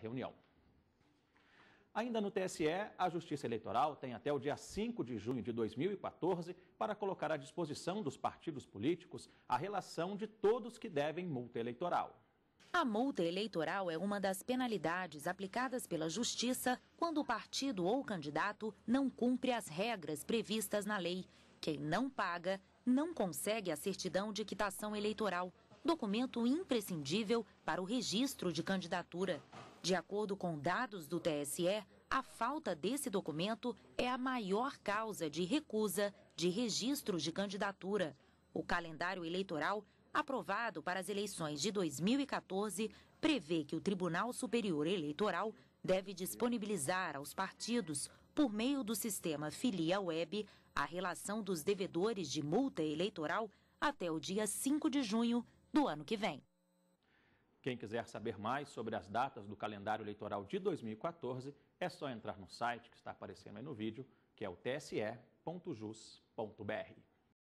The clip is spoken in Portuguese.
reunião. Ainda no TSE, a Justiça Eleitoral tem até o dia 5 de junho de 2014 para colocar à disposição dos partidos políticos a relação de todos que devem multa eleitoral. A multa eleitoral é uma das penalidades aplicadas pela Justiça quando o partido ou candidato não cumpre as regras previstas na lei. Quem não paga não consegue a certidão de quitação eleitoral, documento imprescindível para o registro de candidatura. De acordo com dados do TSE, a falta desse documento é a maior causa de recusa de registro de candidatura. O calendário eleitoral aprovado para as eleições de 2014 prevê que o Tribunal Superior Eleitoral deve disponibilizar aos partidos, por meio do sistema Filia Web, a relação dos devedores de multa eleitoral até o dia 5 de junho do ano que vem. Quem quiser saber mais sobre as datas do calendário eleitoral de 2014, é só entrar no site que está aparecendo aí no vídeo, que é o tse.jus.br.